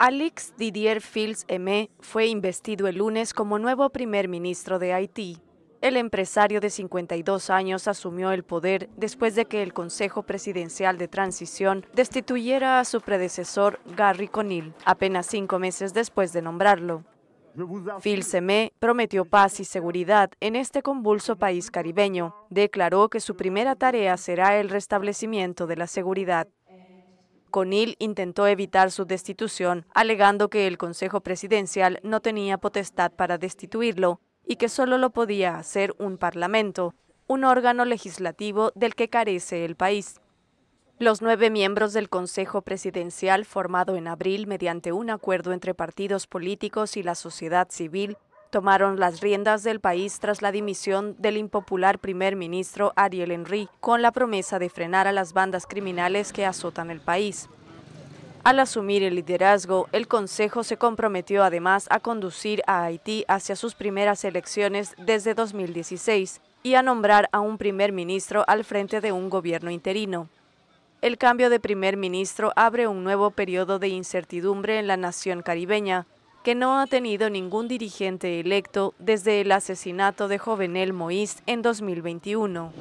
Alex Didier fils Aimé fue investido el lunes como nuevo primer ministro de Haití. El empresario de 52 años asumió el poder después de que el Consejo Presidencial de Transición destituyera a su predecesor Gary Conil, apenas cinco meses después de nombrarlo. fils Semé prometió paz y seguridad en este convulso país caribeño. Declaró que su primera tarea será el restablecimiento de la seguridad. Conil intentó evitar su destitución, alegando que el Consejo Presidencial no tenía potestad para destituirlo y que solo lo podía hacer un Parlamento, un órgano legislativo del que carece el país. Los nueve miembros del Consejo Presidencial, formado en abril mediante un acuerdo entre partidos políticos y la sociedad civil, tomaron las riendas del país tras la dimisión del impopular primer ministro Ariel Henry, con la promesa de frenar a las bandas criminales que azotan el país. Al asumir el liderazgo, el Consejo se comprometió además a conducir a Haití hacia sus primeras elecciones desde 2016 y a nombrar a un primer ministro al frente de un gobierno interino. El cambio de primer ministro abre un nuevo periodo de incertidumbre en la nación caribeña, que no ha tenido ningún dirigente electo desde el asesinato de Jovenel Moïse en 2021.